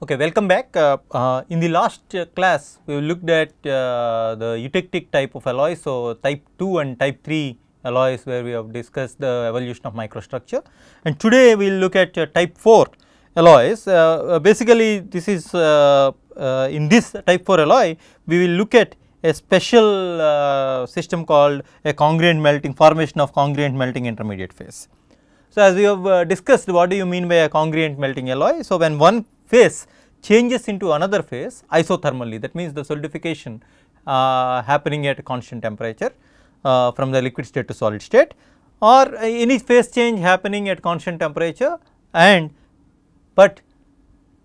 Okay, welcome back. Uh, uh, in the last uh, class, we looked at uh, the eutectic type of alloys, so type 2 and type 3 alloys where we have discussed the evolution of microstructure. And today we will look at uh, type 4 alloys. Uh, basically, this is in this type 4 alloy, we will look at a special system called a congruent melting formation of congruent melting intermediate phase. So, as we have discussed what do you mean by a congruent melting alloy? So, when one phase changes into another phase isothermally that means the solidification uh, happening at constant temperature uh, from the liquid state to solid state or any phase change happening at constant temperature and but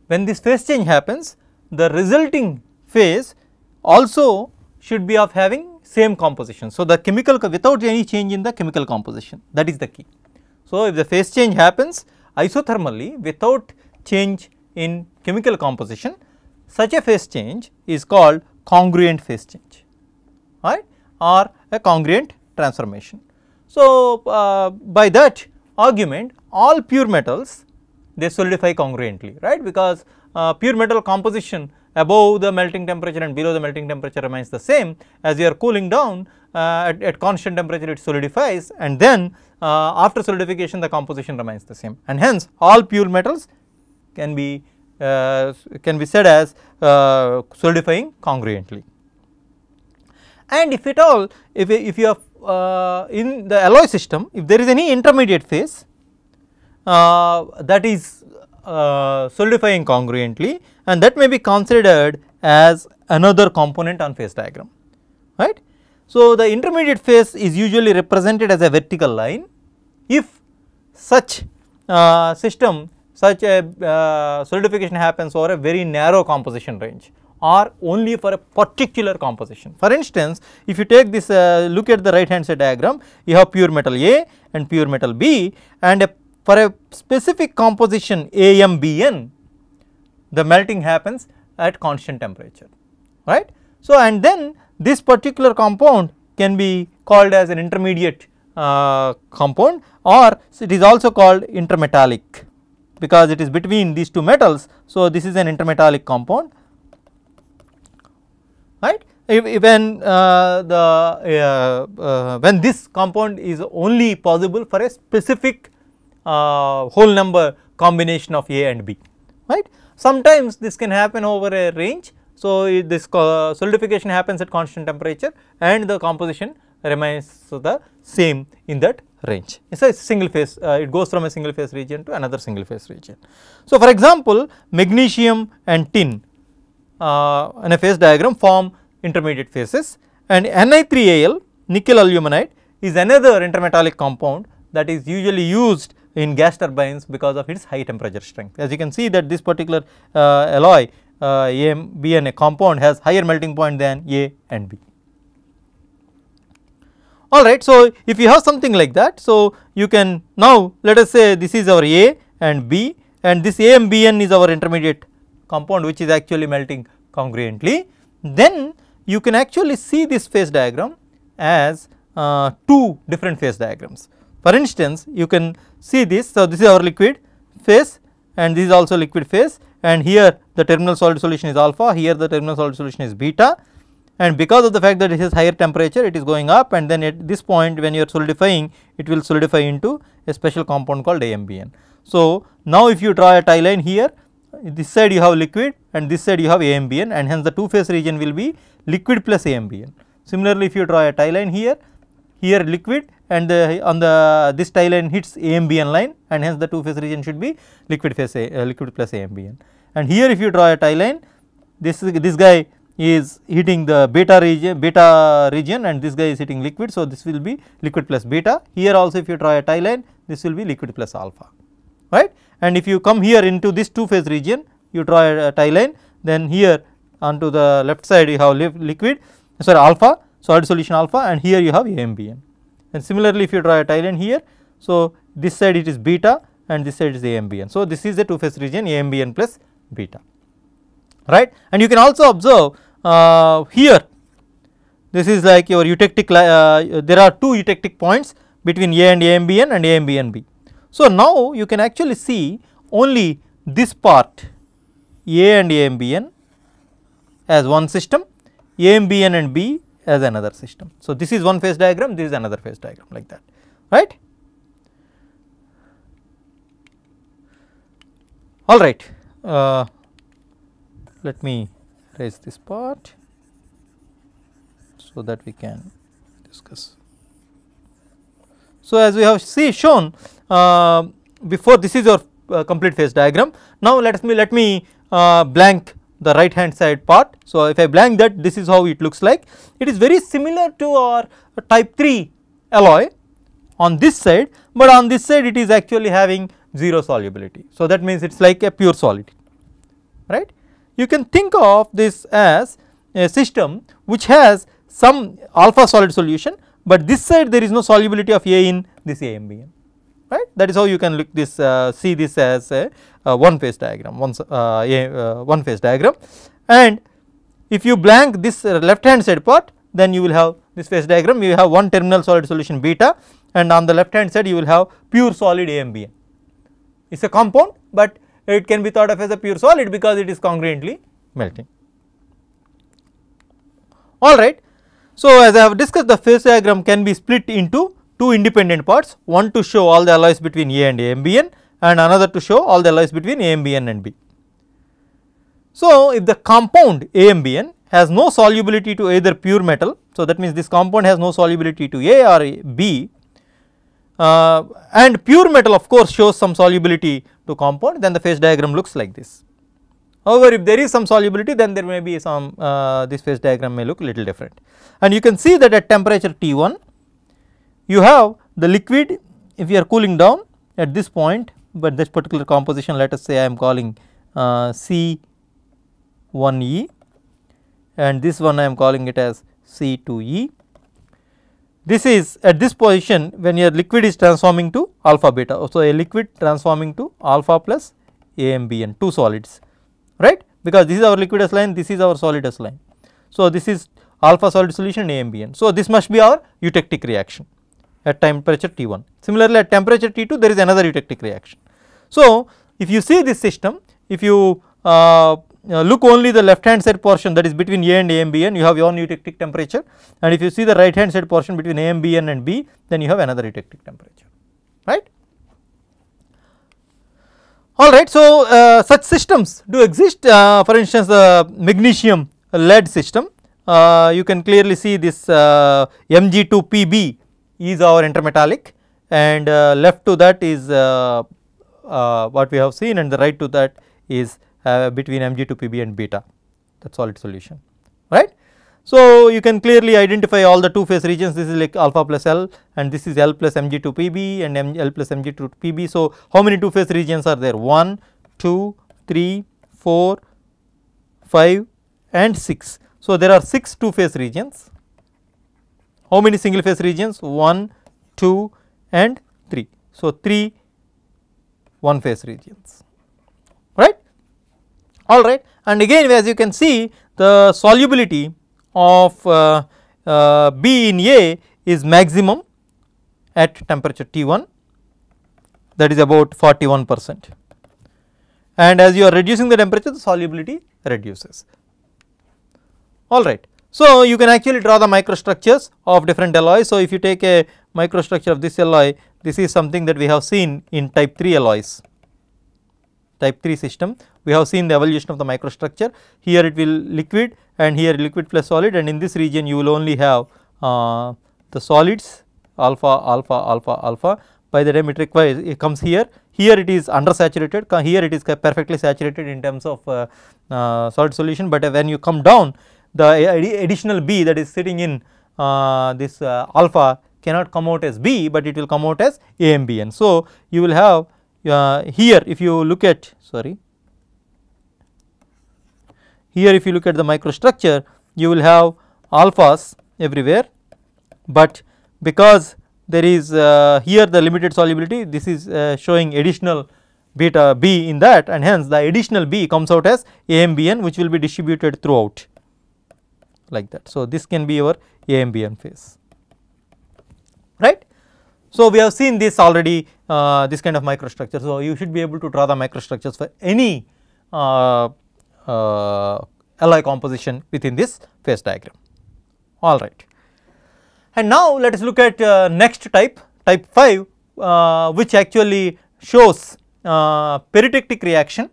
when this phase change happens the resulting phase also should be of having same composition. So, the chemical without any change in the chemical composition that is the key. So, if the phase change happens isothermally without change in chemical composition, such a phase change is called congruent phase change right or a congruent transformation. So, uh, by that argument all pure metals they solidify congruently right because uh, pure metal composition above the melting temperature and below the melting temperature remains the same as you are cooling down uh, at, at, constant temperature it solidifies and then uh, after solidification the composition remains the same and hence all pure metals can be uh, can be said as uh, solidifying congruently. And if at all if, if you are uh, in the alloy system if there is any intermediate phase uh, that is uh, solidifying congruently and that may be considered as another component on phase diagram right. So, the intermediate phase is usually represented as a vertical line if such uh, system such a uh, solidification happens over a very narrow composition range or only for a particular composition. For instance, if you take this uh, look at the right hand side diagram, you have pure metal A and pure metal B and a, for a specific composition AMBN, the melting happens at constant temperature, right. So, and then this particular compound can be called as an intermediate uh, compound or it is also called intermetallic because it is between these two metals. So, this is an intermetallic compound right if, if when uh, the uh, uh, when this compound is only possible for a specific uh, whole number combination of A and B right. Sometimes this can happen over a range. So, this solidification happens at constant temperature and the composition remains the same in that range. It is a single phase, uh, it goes from a single phase region to another single phase region. So, for example, magnesium and tin uh, in a phase diagram form intermediate phases and Ni3Al nickel aluminide is another intermetallic compound that is usually used in gas turbines because of its high temperature strength. As you can see that this particular uh, alloy uh, A, B and a compound has higher melting point than A and B alright. So, if you have something like that, so you can now let us say this is our A and B and this A and Bn is our intermediate compound which is actually melting congruently, then you can actually see this phase diagram as uh, two different phase diagrams. For instance, you can see this, so this is our liquid phase and this is also liquid phase and here the terminal solid solution is alpha, here the terminal solid solution is beta and because of the fact that this is higher temperature it is going up and then at this point when you are solidifying it will solidify into a special compound called AMBN. So, now if you draw a tie line here this side you have liquid and this side you have AMBN and hence the two phase region will be liquid plus AMBN. Similarly, if you draw a tie line here, here liquid and the, on the this tie line hits AMBN line and hence the two phase region should be liquid phase A, uh, liquid plus AMBN. And here if you draw a tie line this this guy is hitting the beta region beta region and this guy is hitting liquid. So, this will be liquid plus beta here also if you draw a tie line this will be liquid plus alpha right and if you come here into this two phase region you draw a tie line then here onto the left side you have liquid sorry alpha solid solution alpha and here you have AMBN and similarly if you draw a tie line here so this side it is beta and this side is AMBN. So, this is the two phase region AMBN plus beta right. And you can also observe uh, here this is like your eutectic uh, there are two eutectic points between A and AMBN and AMBNB. So, now you can actually see only this part A and AMBN as one system AMBN and B as another system. So, this is one phase diagram this is another phase diagram like that right. All right. Uh, let me raise this part so that we can discuss. So, as we have see shown uh, before this is your uh, complete phase diagram. Now, let me let me uh, blank the right hand side part. So, if I blank that this is how it looks like. It is very similar to our type 3 alloy on this side, but on this side it is actually having 0 solubility. So, that means it is like a pure solid right you can think of this as a system which has some alpha solid solution, but this side there is no solubility of A in this AMBN right that is how you can look this uh, see this as a, a one phase diagram one, uh, a, uh, one phase diagram and if you blank this uh, left hand side part then you will have this phase diagram you have one terminal solid solution beta and on the left hand side you will have pure solid AMBN. It is a compound but it can be thought of as a pure solid because it is congruently melting. All right. So, as I have discussed the phase diagram can be split into two independent parts one to show all the alloys between A and AMBN and another to show all the alloys between AMBN and B. So, if the compound AMBN has no solubility to either pure metal. So, that means this compound has no solubility to A or B uh, and pure metal of course shows some solubility to compound then the phase diagram looks like this. However, if there is some solubility then there may be some uh, this phase diagram may look little different and you can see that at temperature T1 you have the liquid if you are cooling down at this point but this particular composition let us say I am calling uh, C1E and this one I am calling it as C2E this is at this position when your liquid is transforming to alpha beta. So, a liquid transforming to alpha plus AMBN 2 solids right because this is our liquidus line this is our solidus line. So, this is alpha solid solution AMBN. So, this must be our eutectic reaction at temperature T1. Similarly, at temperature T2 there is another eutectic reaction. So, if you see this system if you uh, uh, look only the left hand side portion that is between A and AMBN you have your eutectic temperature and if you see the right hand side portion between AMBN and B then you have another eutectic temperature right. Alright, so uh, such systems do exist uh, for instance the magnesium lead system uh, you can clearly see this uh, Mg2Pb is our intermetallic and uh, left to that is what we have seen and the right to that is uh, between mg to pb and beta that is solid solution right. So, you can clearly identify all the two phase regions this is like alpha plus L and this is L plus mg to pb and M L plus mg to pb. So, how many two phase regions are there 1, 2, 3, 4, 5 and 6. So, there are 6 two phase regions how many single phase regions 1, 2 and 3. So, 3 one phase regions alright. And again as you can see the solubility of uh, uh, B in A is maximum at temperature T1 that is about 41 percent and as you are reducing the temperature the solubility reduces alright. So, you can actually draw the microstructures of different alloys. So, if you take a microstructure of this alloy this is something that we have seen in type 3 alloys type 3 system. We have seen the evolution of the microstructure. Here it will liquid and here liquid plus solid and in this region you will only have uh, the solids alpha, alpha, alpha, alpha. By the time it requires it comes here, here it is undersaturated, here it is perfectly saturated in terms of uh, uh, solid solution, but uh, when you come down the uh, additional B that is sitting in uh, this alpha cannot come out as B, but it will come out as A and B and so you will have uh, here if you look at sorry here if you look at the microstructure you will have alphas everywhere but because there is uh, here the limited solubility this is uh, showing additional beta b in that and hence the additional b comes out as AMBN which will be distributed throughout like that. So, this can be your AMBN phase right. So, we have seen this already uh, this kind of microstructure. So, you should be able to draw the microstructures for any uh, uh, alloy composition within this phase diagram. All right. And now, let us look at uh, next type, type 5 uh, which actually shows uh, peritectic reaction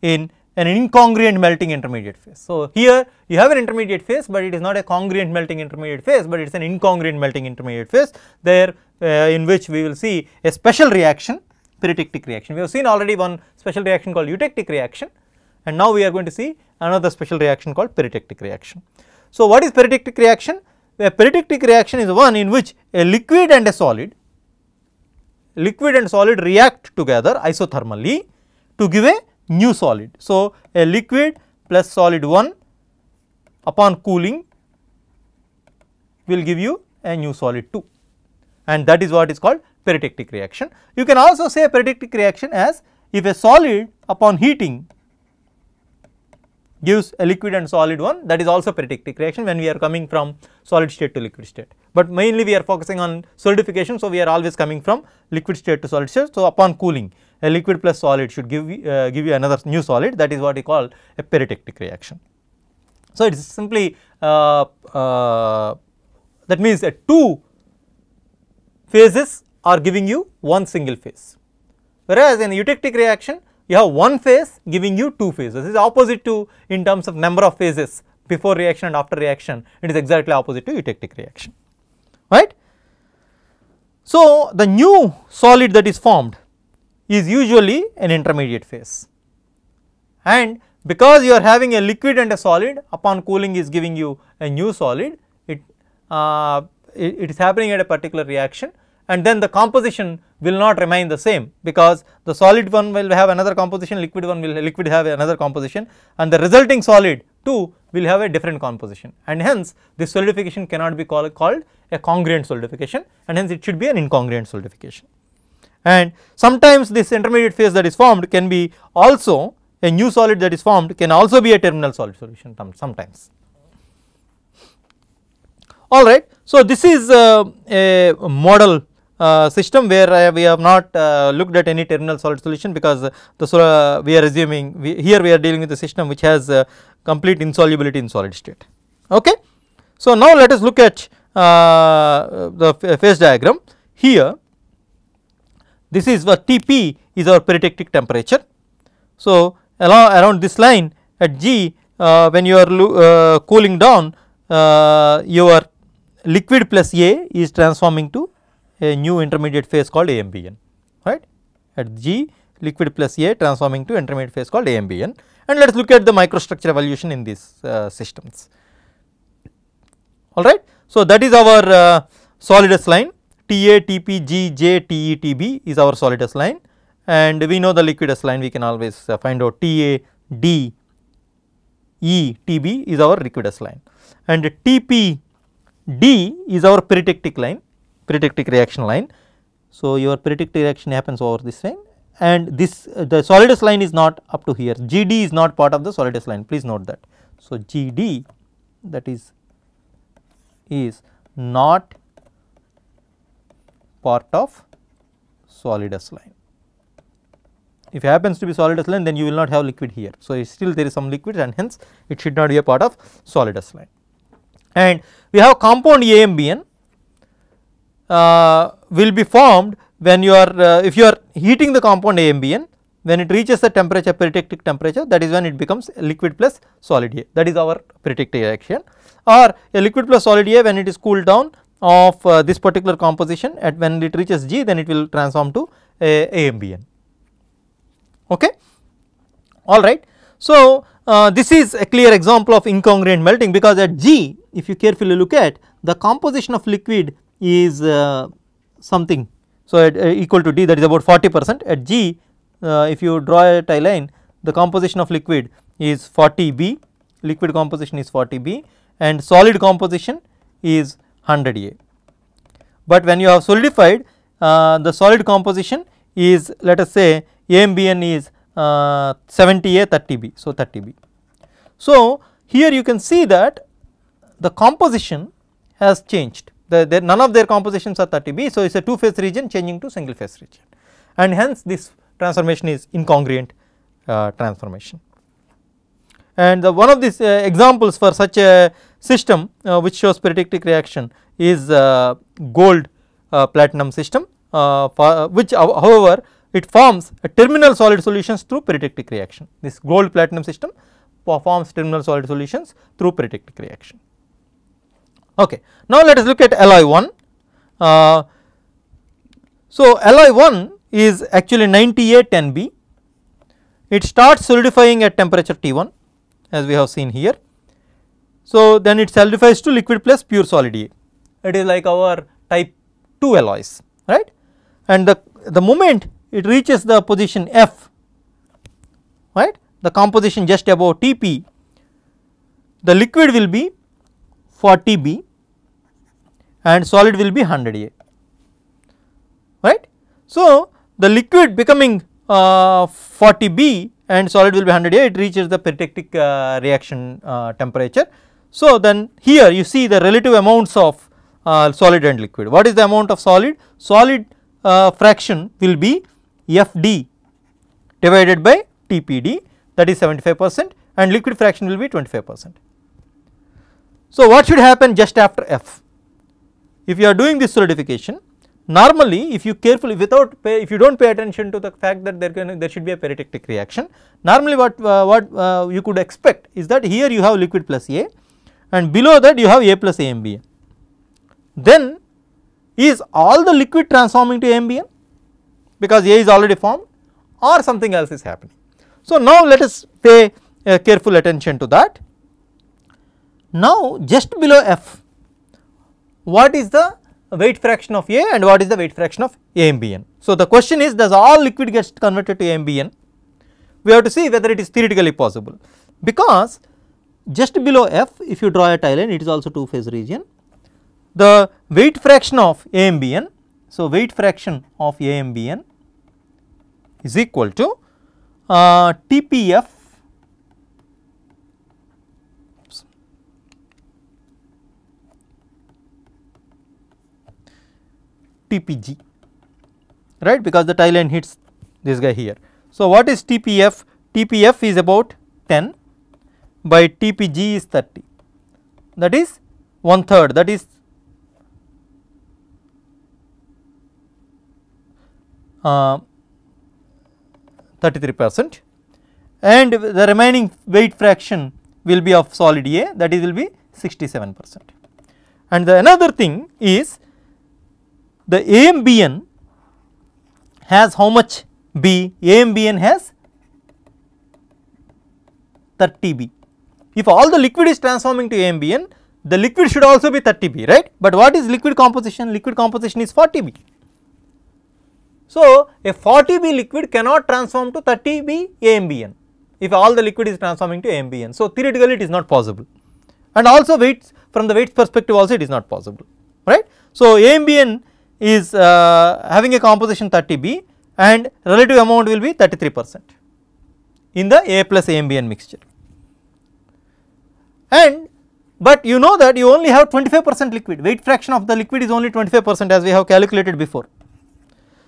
in an incongruent melting intermediate phase. So, here you have an intermediate phase, but it is not a congruent melting intermediate phase, but it is an incongruent melting intermediate phase there uh, in which we will see a special reaction peritectic reaction. We have seen already one special reaction called eutectic reaction and now we are going to see another special reaction called peritectic reaction. So, what is peritectic reaction? A peritectic reaction is one in which a liquid and a solid, liquid and solid react together isothermally to give a new solid. So, a liquid plus solid 1 upon cooling will give you a new solid 2 and that is what is called peritectic reaction. You can also say peritectic reaction as if a solid upon heating gives a liquid and solid one that is also peritectic reaction when we are coming from solid state to liquid state. But mainly we are focusing on solidification so we are always coming from liquid state to solid state so upon cooling a liquid plus solid should give, uh, give you another new solid that is what we call a peritectic reaction. So, it is simply uh, uh, that means that two phases are giving you one single phase, whereas in eutectic reaction you have one phase giving you two phases. This is opposite to in terms of number of phases before reaction and after reaction it is exactly opposite to eutectic reaction right. So, the new solid that is formed is usually an intermediate phase. And because you are having a liquid and a solid upon cooling is giving you a new solid, it, uh, it, it is happening at a particular reaction and then the composition will not remain the same because the solid one will have another composition, liquid one will liquid have another composition and the resulting solid too will have a different composition and hence this solidification cannot be call, called a congruent solidification and hence it should be an incongruent solidification and sometimes this intermediate phase that is formed can be also a new solid that is formed can also be a terminal solid solution sometimes. All right. So, this is uh, a model uh, system where uh, we have not uh, looked at any terminal solid solution because the uh, we are assuming we, here we are dealing with a system which has uh, complete insolubility in solid state. Okay. So, now let us look at the phase diagram here this is what Tp is our peritectic temperature. So, around this line at G uh, when you are uh, cooling down uh, your liquid plus A is transforming to a new intermediate phase called AMBN right at G liquid plus A transforming to intermediate phase called AMBN and let us look at the microstructure evolution in these uh, systems all right. So, that is our uh, solidus line TA, TP, G, J, TE, TB is our solid S line and we know the liquid S line we can always uh, find out TA, D, E, TB is our liquid S line and TP, D is our peritectic line, peritectic reaction line. So, your peritectic reaction happens over this line and this uh, the solid S line is not up to here, GD is not part of the solid S line please note that. So, GD that is is not part of solid line. If it happens to be solid line then you will not have liquid here. So, still there is some liquid and hence it should not be a part of solid line. And we have compound AMBN uh, will be formed when you are uh, if you are heating the compound AMBN when it reaches the temperature peritectic temperature that is when it becomes liquid plus solid A that is our peritectic reaction or a liquid plus solid A when it is cooled down of uh, this particular composition at when it reaches G then it will transform to uh, a AMBN. Okay. All right. So, uh, this is a clear example of incongruent melting because at G if you carefully look at the composition of liquid is uh, something. So, at, uh, equal to D that is about 40 percent at G uh, if you draw a tie line the composition of liquid is 40 B liquid composition is 40 B and solid composition is 100 A. But when you have solidified uh, the solid composition is let us say AMBN is uh, 70 A 30 B. So, 30 B. So, here you can see that the composition has changed the, the none of their compositions are 30 B. So, it is a two phase region changing to single phase region and hence this transformation is incongruent uh, transformation. And the one of these uh, examples for such a system uh, which shows peritectic reaction is uh, gold uh, platinum system which however it forms a terminal solid solutions through peritectic reaction. This gold platinum system forms terminal solid solutions through peritectic reaction. Okay. Now, let us look at alloy 1. Uh, so, alloy 1 is actually 90A10B. It starts solidifying at temperature T1 as we have seen here so, then it solidifies to liquid plus pure solid A. It is like our type 2 alloys, right. And the, the moment it reaches the position F, right, the composition just above Tp, the liquid will be 40 B and solid will be 100 A, right. So, the liquid becoming uh, 40 B and solid will be 100 A, it reaches the peritectic uh, reaction uh, temperature so, then here you see the relative amounts of uh, solid and liquid. What is the amount of solid? Solid uh, fraction will be FD divided by TPD that is 75 percent and liquid fraction will be 25 percent. So, what should happen just after F? If you are doing this solidification normally if you carefully without pay, if you do not pay attention to the fact that there can there should be a peritectic reaction normally what uh, what uh, you could expect is that here you have liquid plus A and below that you have A plus AMBN. Then is all the liquid transforming to AMBN because A is already formed or something else is happening. So, now let us pay uh, careful attention to that. Now, just below F, what is the weight fraction of A and what is the weight fraction of AMBN? So, the question is does all liquid gets converted to AMBN? We have to see whether it is theoretically possible because just below F if you draw a tile line it is also two phase region. The weight fraction of AMBN, so weight fraction of AMBN is equal to uh, TPF TPG right because the tile line hits this guy here. So, what is TPF? TPF is about 10 by TPG is 30 that is one third that is uh, 33 percent and the remaining weight fraction will be of solid A that is will be 67 percent. And the another thing is the AMBN has how much B? AMBN has 30 B if all the liquid is transforming to ambient, the liquid should also be 30B, right? But what is liquid composition? Liquid composition is 40B. So, a 40B liquid cannot transform to 30B ambient if all the liquid is transforming to ambient. So, theoretically it is not possible and also weights from the weights perspective also it is not possible, right. So, ambient is uh, having a composition 30B and relative amount will be 33 percent in the A plus ambient mixture and but you know that you only have 25 percent liquid weight fraction of the liquid is only 25 percent as we have calculated before.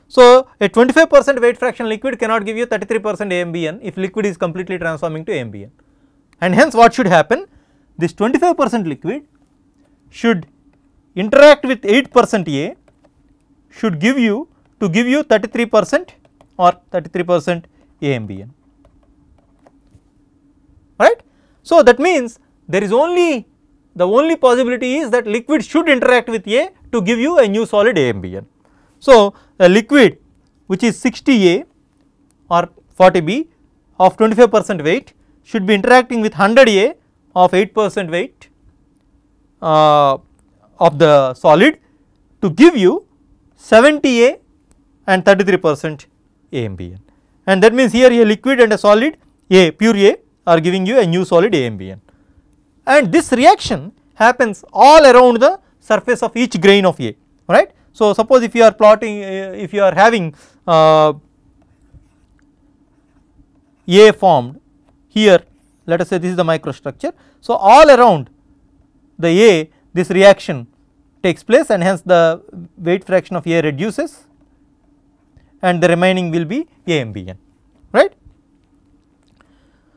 So, a 25 percent weight fraction liquid cannot give you 33 percent AMBN if liquid is completely transforming to AMBN and hence what should happen this 25 percent liquid should interact with 8 percent A should give you to give you 33 percent or 33 percent AMBN right. So, that means there is only the only possibility is that liquid should interact with A to give you a new solid AMBN. So, a liquid which is 60A or 40B of 25 percent weight should be interacting with 100A of 8 percent weight uh, of the solid to give you 70A and 33 percent AMBN. And that means here a liquid and a solid A pure A are giving you a new solid AMBN and this reaction happens all around the surface of each grain of A right. So, suppose if you are plotting uh, if you are having uh, A formed here let us say this is the microstructure. So, all around the A this reaction takes place and hence the weight fraction of A reduces and the remaining will be AMBN right.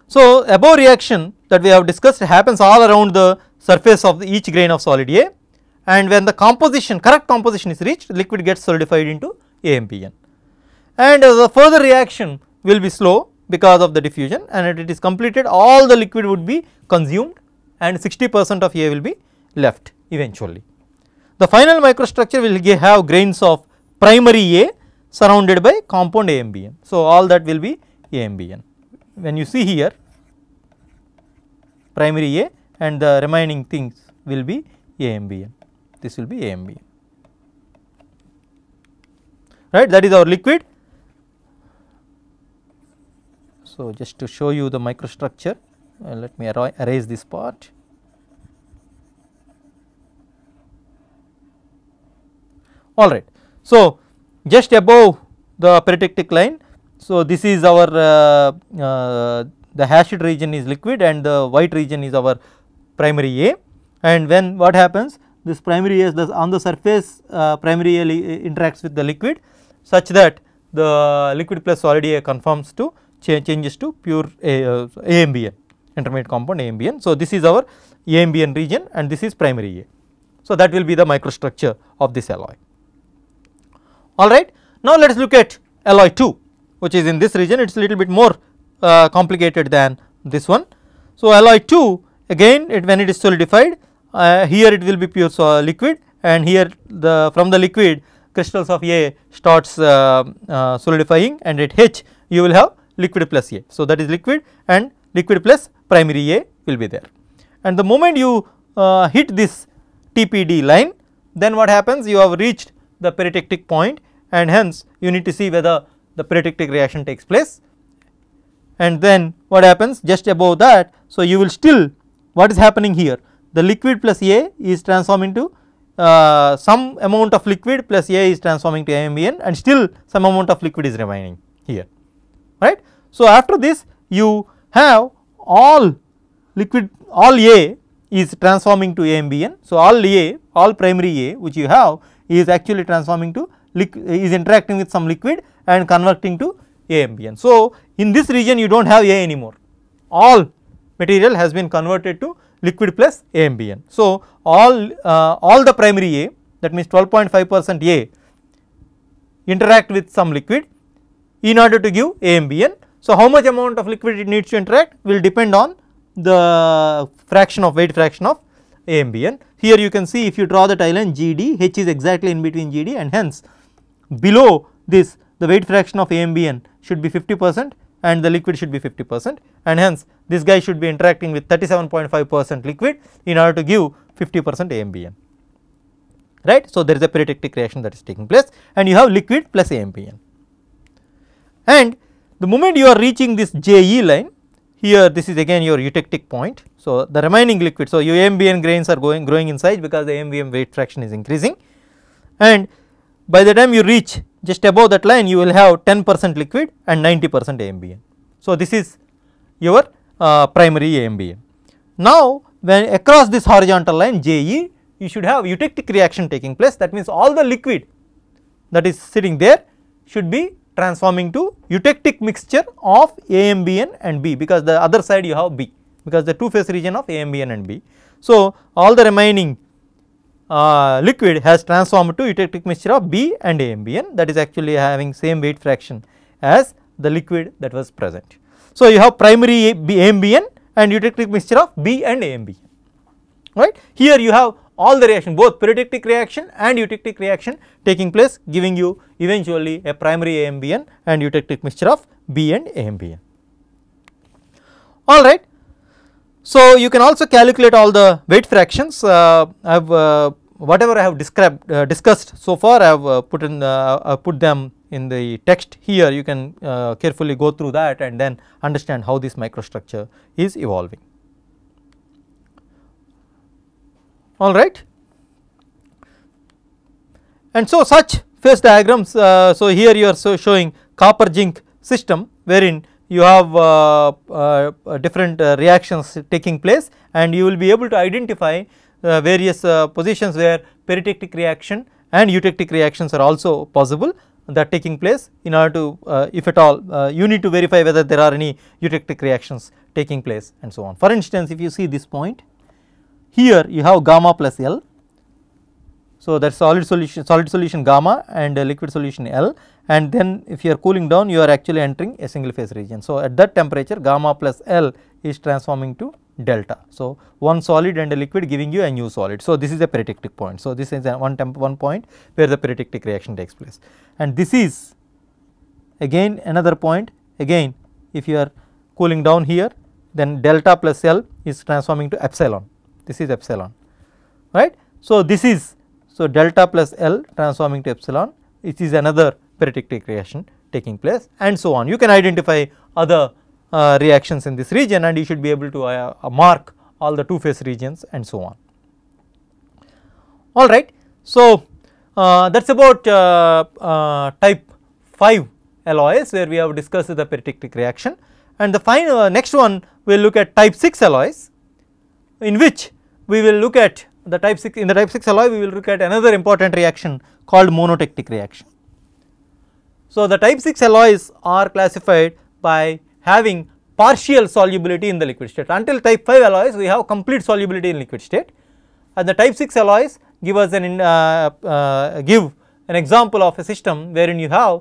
So, above reaction that we have discussed happens all around the surface of each grain of solid A and when the composition correct composition is reached liquid gets solidified into AMPN and uh, the further reaction will be slow because of the diffusion and it is completed all the liquid would be consumed and 60 percent of A will be left eventually. The final microstructure will have grains of primary A surrounded by compound AMBN. So, all that will be AMBN. When you see here primary A and the remaining things will be AMBM. This will be A M B. Right, that is our liquid. So, just to show you the microstructure, uh, let me erase this part. All right. So, just above the peritectic line, so this is our uh, uh, the hashed region is liquid and the white region is our primary A and when what happens this primary A is on the surface uh, primary A uh, interacts with the liquid such that the liquid plus solid A conforms to changes to pure A, uh, AMBN intermediate compound AMBN. So, this is our AMBN region and this is primary A. So, that will be the microstructure of this alloy. All right. Now, let us look at alloy 2 which is in this region it is a little bit more uh, complicated than this one. So, alloy 2 again it when it is solidified uh, here it will be pure liquid and here the from the liquid crystals of A starts uh, uh, solidifying and at H you will have liquid plus A. So, that is liquid and liquid plus primary A will be there and the moment you uh, hit this TPD line then what happens you have reached the peritectic point and hence you need to see whether the peritectic reaction takes place and then what happens just above that. So, you will still what is happening here the liquid plus A is transforming into uh, some amount of liquid plus A is transforming to AMBN and still some amount of liquid is remaining here right. So, after this you have all liquid all A is transforming to AMBN. So, all A all primary A which you have is actually transforming to is interacting with some liquid and converting to AMBN. So, in this region you do not have A anymore, all material has been converted to liquid plus AMBN. So, all, uh, all the primary A that means 12.5 percent A interact with some liquid in order to give AMBN. So, how much amount of liquid it needs to interact will depend on the fraction of weight fraction of AMBN. Here you can see if you draw the tile line GD, H is exactly in between GD and hence below this the weight fraction of AMBN should be 50 percent and the liquid should be 50 percent and hence this guy should be interacting with 37.5 percent liquid in order to give 50 percent AMBN, right. So, there is a peritectic reaction that is taking place and you have liquid plus AMPN. And the moment you are reaching this JE line here this is again your eutectic point. So, the remaining liquid so your AMBN grains are going growing in size because the AMBM weight fraction is increasing and by the time you reach just above that line you will have 10 percent liquid and 90 percent AMBN. So, this is your uh, primary AMBN. Now, when across this horizontal line JE you should have eutectic reaction taking place that means all the liquid that is sitting there should be transforming to eutectic mixture of AMBN and B because the other side you have B because the two phase region of AMBN and B. So, all the remaining uh, liquid has transformed to eutectic mixture of B and AMBN that is actually having same weight fraction as the liquid that was present. So, you have primary AMBN and eutectic mixture of B and AMBN right. Here you have all the reaction both peritectic reaction and eutectic reaction taking place giving you eventually a primary AMBN and eutectic mixture of B and AMBN. All right. So, you can also calculate all the weight fractions I uh, have uh, whatever I have described uh, discussed so far I have uh, put in uh, put them in the text here you can uh, carefully go through that and then understand how this microstructure is evolving. All right. And so such phase diagrams so here you are so showing copper zinc system wherein you have uh, uh, uh different uh, reactions taking place and you will be able to identify uh, various positions where peritectic reaction and eutectic reactions are also possible that taking place in order to if at all you need to verify whether there are any eutectic reactions taking place and so on. For instance, if you see this point here you have gamma plus L. So, that is solid solution solid solution gamma and liquid solution L and then if you are cooling down you are actually entering a single phase region. So, at that temperature gamma plus L is transforming to delta. So, one solid and a liquid giving you a new solid. So, this is a peritectic point. So, this is one, one point where the peritectic reaction takes place and this is again another point again if you are cooling down here then delta plus L is transforming to epsilon this is epsilon right. So, this is so delta plus L transforming to epsilon it is another peritectic reaction taking place and so on. You can identify other uh, reactions in this region and you should be able to uh, uh mark all the two phase regions and so on. All right. So, uh, that is about uh, uh, type 5 alloys where we have discussed the peritectic reaction and the final next one we will look at type 6 alloys in which we will look at the type 6 in the type 6 alloy we will look at another important reaction called monotectic reaction. So, the type 6 alloys are classified by having partial solubility in the liquid state. Until type 5 alloys we have complete solubility in liquid state and the type 6 alloys give us an uh, uh, give an example of a system wherein you have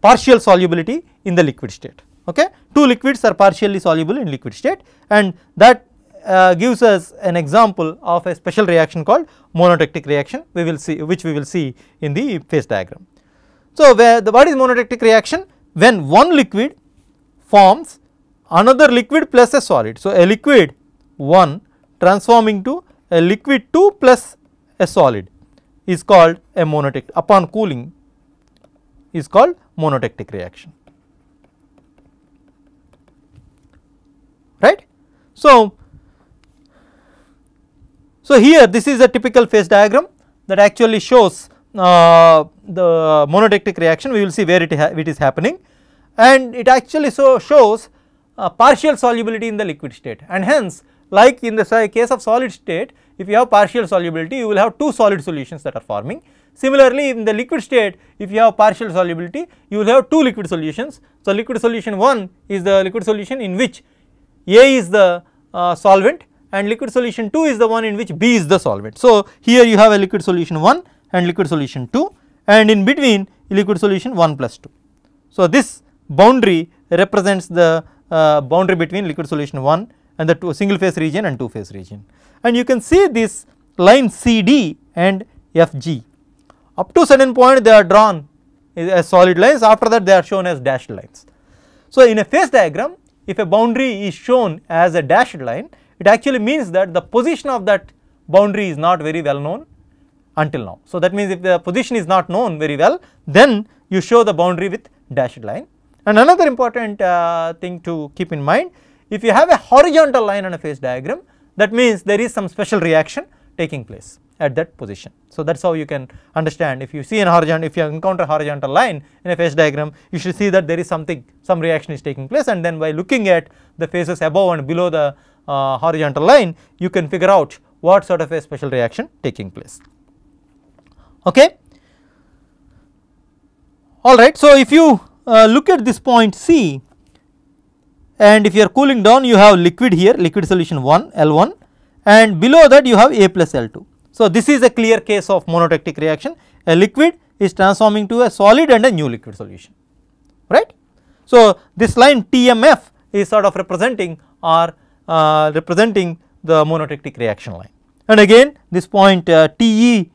partial solubility in the liquid state. Okay? Two liquids are partially soluble in liquid state and that uh, gives us an example of a special reaction called monotectic reaction we will see which we will see in the phase diagram. So, where the what is monotactic reaction? When one liquid forms another liquid plus a solid. So, a liquid 1 transforming to a liquid 2 plus a solid is called a monotactic upon cooling is called monotactic reaction right. So, so here this is a typical phase diagram that actually shows uh, the monodectic reaction we will see where it, it is happening and it actually so shows uh, partial solubility in the liquid state and hence like in the case of solid state if you have partial solubility you will have two solid solutions that are forming. Similarly, in the liquid state if you have partial solubility you will have two liquid solutions. So, liquid solution 1 is the liquid solution in which A is the uh, solvent and liquid solution 2 is the one in which B is the solvent. So, here you have a liquid solution 1 and liquid solution 2 and in between liquid solution 1 plus 2. So, this boundary represents the uh, boundary between liquid solution 1 and the two single phase region and two phase region. And you can see this line CD and FG up to certain point they are drawn as solid lines after that they are shown as dashed lines. So, in a phase diagram if a boundary is shown as a dashed line it actually means that the position of that boundary is not very well known until now. So, that means if the position is not known very well then you show the boundary with dashed line and another important uh, thing to keep in mind if you have a horizontal line on a phase diagram that means there is some special reaction taking place at that position. So, that is how you can understand if you see an horizontal if you encounter horizontal line in a phase diagram you should see that there is something some reaction is taking place and then by looking at the phases above and below the uh, horizontal line you can figure out what sort of a special reaction taking place okay. All right. So, if you uh, look at this point C and if you are cooling down you have liquid here liquid solution 1 L1 and below that you have A plus L2. So, this is a clear case of monotactic reaction a liquid is transforming to a solid and a new liquid solution right. So, this line TMF is sort of representing or uh, representing the monotactic reaction line and again this point uh, TEE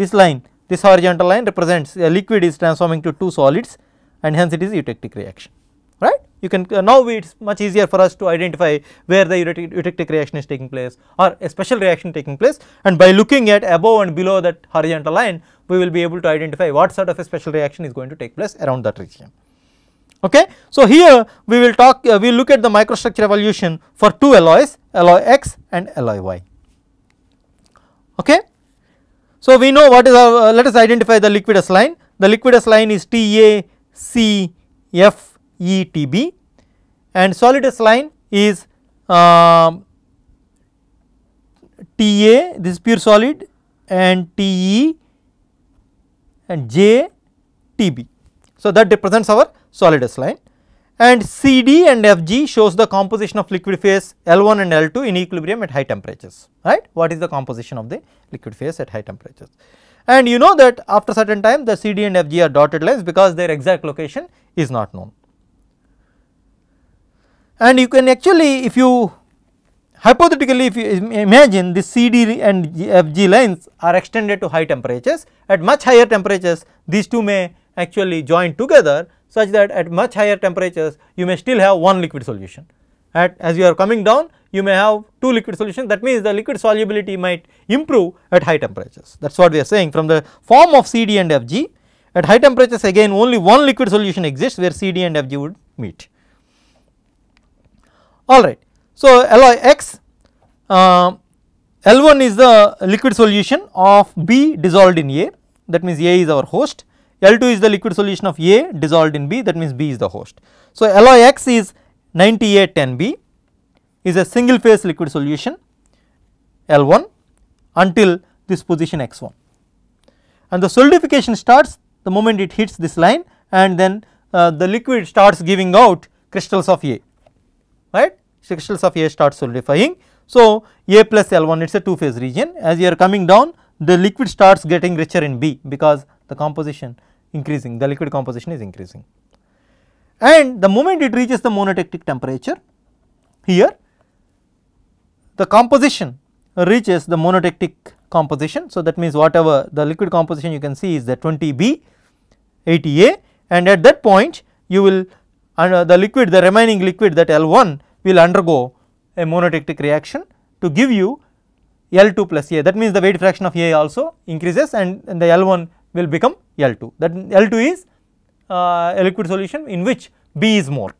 this line this horizontal line represents a liquid is transforming to two solids and hence it is eutectic reaction right. You can uh, now it is much easier for us to identify where the eutectic reaction is taking place or a special reaction taking place and by looking at above and below that horizontal line we will be able to identify what sort of a special reaction is going to take place around that region. Okay. So, here we will talk uh, we look at the microstructure evolution for two alloys alloy X and alloy Y. Okay. So, we know what is our, uh, let us identify the liquidus line, the liquidus line is TACFETB and solidus line is uh, um, TA this is pure solid and TE and JTB. So, that represents our solidus line and CD and FG shows the composition of liquid phase L1 and L2 in equilibrium at high temperatures, right. What is the composition of the liquid phase at high temperatures? And you know that after certain time the CD and FG are dotted lines because their exact location is not known. And you can actually if you hypothetically if you imagine the CD and FG lines are extended to high temperatures, at much higher temperatures these two may actually joined together such that at much higher temperatures you may still have one liquid solution. At as you are coming down you may have two liquid solutions that means the liquid solubility might improve at high temperatures that is what we are saying from the form of CD and FG at high temperatures again only one liquid solution exists where CD and FG would meet. Alright, so alloy X uh, L1 is the liquid solution of B dissolved in A that means A is our host L2 is the liquid solution of A dissolved in B that means B is the host. So, alloy X is 9810B is a single phase liquid solution L1 until this position X1 and the solidification starts the moment it hits this line and then uh, the liquid starts giving out crystals of A right crystals of A start solidifying. So, A plus L1 it is a two phase region as you are coming down the liquid starts getting richer in B because the composition increasing, the liquid composition is increasing. And the moment it reaches the monotectic temperature, here the composition reaches the monotectic composition. So, that means whatever the liquid composition you can see is the 20B, 80A and at that point you will uh, the liquid, the remaining liquid that L1 will undergo a monotectic reaction to give you L2 plus A. That means the weight fraction of A also increases and, and the L1 will become L2 that L2 is uh, a liquid solution in which B is more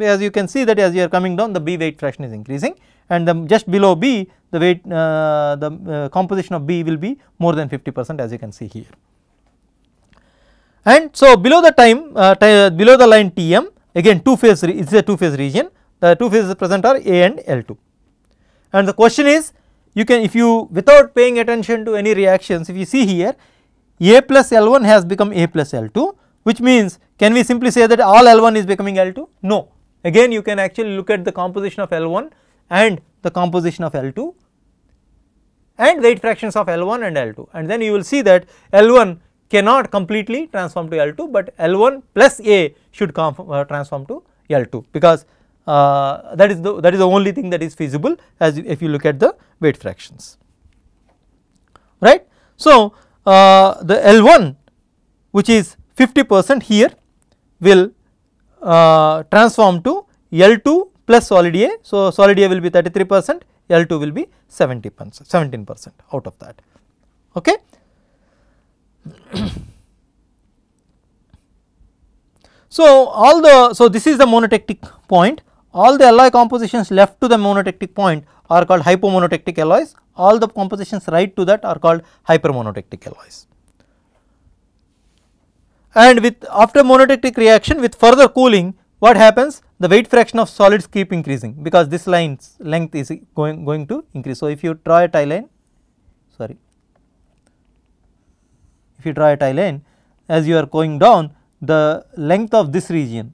as you can see that as you are coming down the B weight fraction is increasing and the just below B the weight uh, the uh, composition of B will be more than 50 percent as you can see here. And so below the time uh, uh, below the line TM again two phase it is a two phase region the two phases present are A and L2 and the question is you can if you without paying attention to any reactions if you see here a plus L1 has become A plus L2 which means can we simply say that all L1 is becoming L2? No. Again you can actually look at the composition of L1 and the composition of L2 and weight fractions of L1 and L2 and then you will see that L1 cannot completely transform to L2 but L1 plus A should uh, transform to L2 because uh, that is the that is the only thing that is feasible as if you look at the weight fractions right. So, uh, the L1 which is 50 percent here will uh, transform to L2 plus solid A. So, solid A will be 33 percent, L2 will be 70 17 percent out of that. Okay. so, all the so this is the monotectic point all the alloy compositions left to the monotectic point are called hypomonotectic alloys all the compositions right to that are called hypermonotactic alloys. And with after monotactic reaction with further cooling what happens the weight fraction of solids keep increasing because this line's length is going, going to increase. So, if you draw a tie line sorry if you draw a tie line as you are going down the length of this region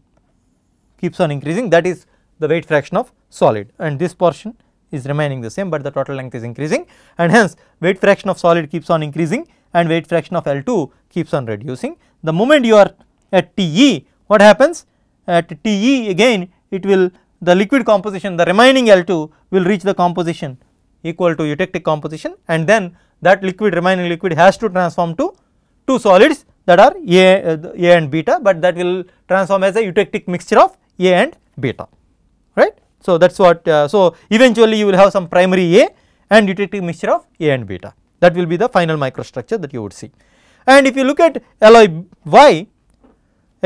keeps on increasing that is the weight fraction of solid and this portion is remaining the same, but the total length is increasing and hence weight fraction of solid keeps on increasing and weight fraction of L2 keeps on reducing. The moment you are at TE what happens at TE again it will the liquid composition the remaining L2 will reach the composition equal to eutectic composition and then that liquid remaining liquid has to transform to two solids that are A, A and beta but that will transform as a eutectic mixture of A and beta right. So, that is what uh, so eventually you will have some primary A and eutectic mixture of A and beta that will be the final microstructure that you would see. And if you look at alloy Y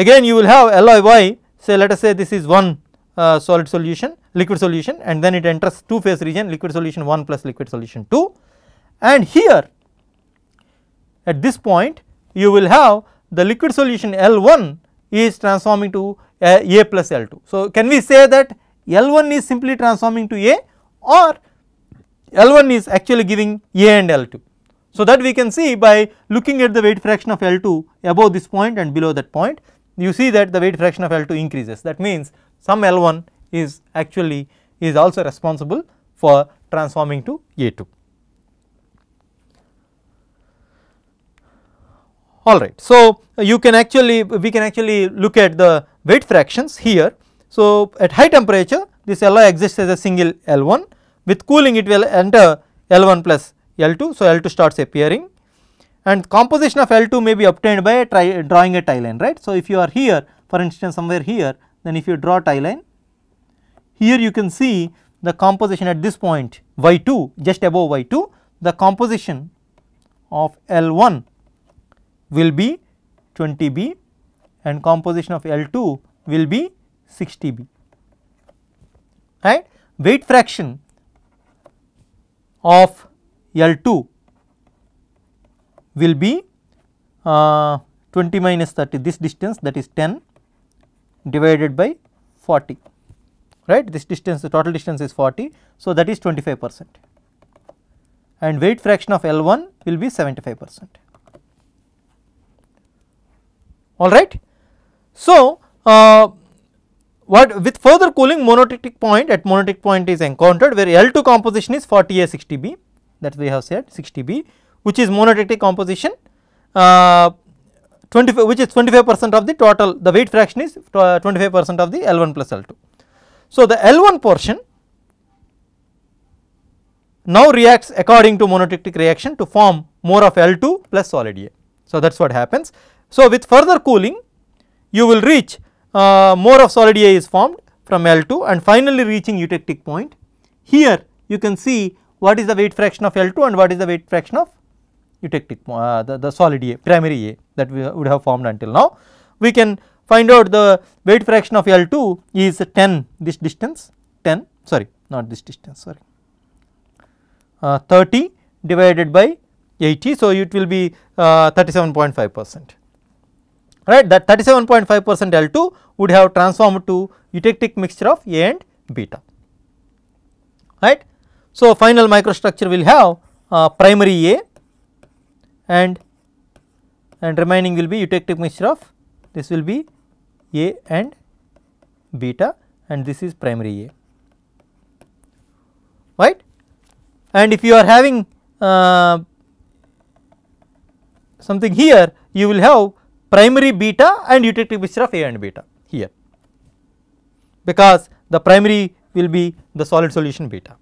again you will have alloy Y say let us say this is one uh, solid solution liquid solution and then it enters two phase region liquid solution 1 plus liquid solution 2 and here at this point you will have the liquid solution L1 is transforming to uh, A plus L2. So, can we say that L1 is simply transforming to A or L1 is actually giving A and L2. So that we can see by looking at the weight fraction of L2 above this point and below that point you see that the weight fraction of L2 increases that means some L1 is actually is also responsible for transforming to A2. All right. So, you can actually we can actually look at the weight fractions here so, at high temperature this alloy exists as a single L1 with cooling it will enter L1 plus L2. So, L2 starts appearing and composition of L2 may be obtained by drawing a tie line right. So, if you are here for instance somewhere here then if you draw tie line here you can see the composition at this point y2 just above y2 the composition of L1 will be 20B and composition of L2 will be 60 B right weight fraction of L2 will be uh, 20 minus 30 this distance that is 10 divided by 40 right this distance the total distance is 40 so that is 25 percent and weight fraction of L1 will be 75 percent all right. So, uh, what with further cooling monotectic point at monotectic point is encountered where L2 composition is 40A 60B that we have said 60B which is monotectic composition uh, 25 which is 25 percent of the total the weight fraction is uh, 25 percent of the L1 plus L2. So, the L1 portion now reacts according to monotectic reaction to form more of L2 plus solid A. So, that is what happens. So, with further cooling you will reach uh, more of solid A is formed from L2 and finally reaching eutectic point. Here you can see what is the weight fraction of L2 and what is the weight fraction of eutectic uh, the, the solid A primary A that we would have formed until now. We can find out the weight fraction of L2 is 10 this distance 10 sorry not this distance sorry uh, 30 divided by 80. So, it will be uh, 37.5 percent right that 37.5 percent L2 would have transformed to eutectic mixture of A and beta right. So, final microstructure will have uh, primary A and and remaining will be eutectic mixture of this will be A and beta and this is primary A right and if you are having uh, something here you will have primary beta and eutectic mixture of A and beta here because the primary will be the solid solution beta.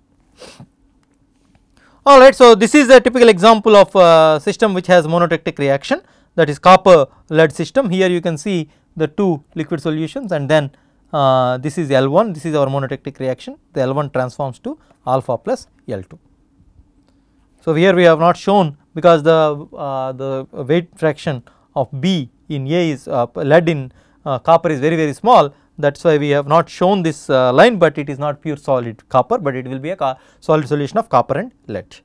All right, so this is a typical example of a system which has monotectic reaction that is copper lead system. Here you can see the two liquid solutions and then uh, this is L1, this is our monotectic reaction, the L1 transforms to alpha plus L2. So, here we have not shown because the, uh, the weight fraction of B in A is uh, lead in uh, copper is very very small that is why we have not shown this uh, line but it is not pure solid copper but it will be a solid solution of copper and lead.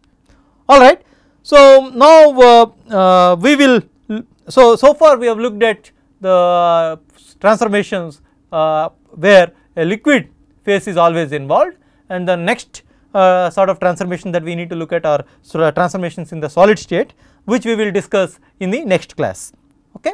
Alright. So, now we will so, so far we have looked at the transformations uh, where a liquid phase is always involved and the next uh, sort of transformation that we need to look at are transformations in the solid state which we will discuss in the next class. Okay.